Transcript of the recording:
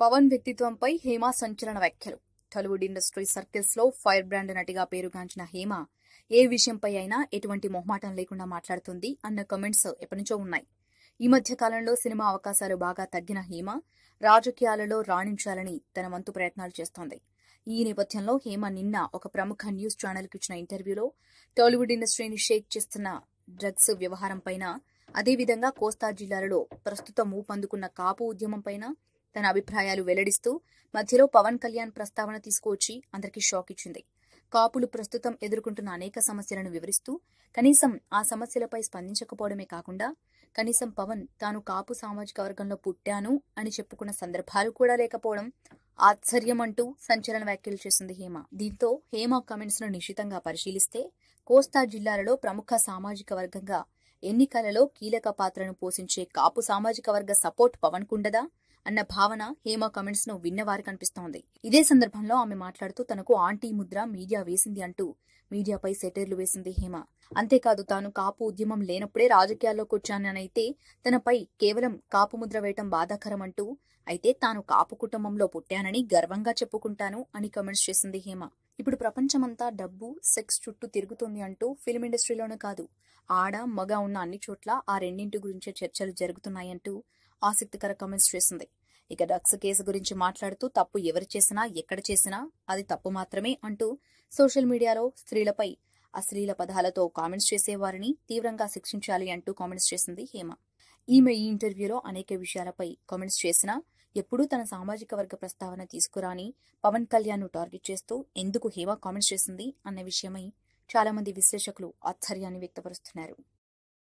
పవన్ వ్యక్తిత్వంపై హేమ సంచలన వ్యాఖ్యలు Tollywood industry circles లో ఫైర్ బ్రాండ్ నటిగా పేరుగాంచిన హేమ ఏ విషయంపై అయినా ఎటువంటి మొహమాటం లేకుండా మాట్లాడుతుంది అన్న కమెంట్స్ ఎప్పటినుంచో ఉన్నాయి ఈ మధ్య కాలంలో సినిమా అవకాశాలు బాగా తగ్గిన హేమ రాజకీయాలలో రాణించాలని తన వంతు ప్రయత్నాలు చేస్తోంది ఈ నేపథ్యంలో హేమ నిన్న ఒక ప్రముఖ న్యూస్ ఛానల్కి ఇచ్చిన ఇంటర్వ్యూలో టాలీవుడ్ ఇండస్ట్రీని షేక్ చేస్తున్న డ్రగ్స్ వ్యవహారంపైన అదేవిధంగా కోస్తా జిల్లాలలో ప్రస్తుతం ఊపందుకున్న కాపు ఉద్యమంపైన తన అభిప్రాయాలు వెల్లడిస్తూ మధ్యలో పవన్ కళ్యాణ్ ప్రస్తావన తీసుకువచ్చి అందరికీ షాక్ ఇచ్చింది కాపులు ప్రస్తుతం ఎదుర్కొంటున్న అనేక సమస్యలను వివరిస్తూ కనీసం ఆ సమస్యలపై స్పందించకపోవడమే కాకుండా కనీసం పవన్ తాను కాపు సామాజిక వర్గంలో పుట్టాను అని చెప్పుకున్న సందర్భాలు కూడా లేకపోవడం ఆశ్చర్యమంటూ సంచలన వ్యాఖ్యలు చేసింది హేమ దీంతో హేమ కమెంట్స్ ను నిశితంగా పరిశీలిస్తే కోస్తా జిల్లాలలో ప్రముఖ సామాజిక వర్గంగా ఎన్నికలలో కీలక పాత్రను పోషించే కాపు సామాజిక వర్గ సపోర్ట్ పవన్ కుండదా అన్న భావన హేమ కమెంట్స్ ను విన్నవారి కనిపిస్తోంది ఇదే సందర్భంలో ఆమె మాట్లాడుతూ తనకు ఆంటీ ముద్ర మీడియా వేసింది అంటూ మీడియాపై సెటర్లు వేసింది హేమ అంతేకాదు తాను కాపు ఉద్యమం లేనప్పుడే రాజకీయాల్లోకి వచ్చాననైతే తనపై కేవలం కాపు ముద్ర వేయటం బాధాకరం అంటూ అయితే తాను కాపు కుటుంబంలో పుట్టానని గర్వంగా చెప్పుకుంటాను అని కమెంట్స్ చేసింది హేమ ఇప్పుడు ప్రపంచమంతా డబ్బు సెక్స్ చుట్టూ తిరుగుతుంది అంటూ ఫిల్మ్ ఇండస్ట్రీలోనే కాదు ఆడ మగ ఉన్న అన్ని చోట్ల ఆ రెండింటి గురించే చర్చలు జరుగుతున్నాయంటూ ఆసక్తికర కామెంట్స్ చేసింది ఇక డ్రగ్స్ కేసు గురించి మాట్లాడుతూ తప్పు ఎవరు చేసినా ఎక్కడ చేసినా అది తప్పు మాత్రమే అంటూ సోషల్ మీడియాలో స్త్రీలపై అశ్లీల పదాలతో కామెంట్స్ చేసేవారిని తీవ్రంగా శిక్షించాలి అంటూ కామెంట్స్ చేసింది హేమ ఈమె ఈ ఇంటర్వ్యూలో అనేక విషయాలపై కామెంట్స్ చేసినా ఎప్పుడూ తన సామాజిక వర్గ ప్రస్తావన తీసుకురాని పవన్ కళ్యాణ్ ను టార్గెట్ చేస్తూ ఎందుకు హేమ కామెంట్స్ చేసింది అన్న విషయమై చాలామంది విశ్లేషకులు ఆశ్చర్యాన్ని వ్యక్తపరుస్తున్నారు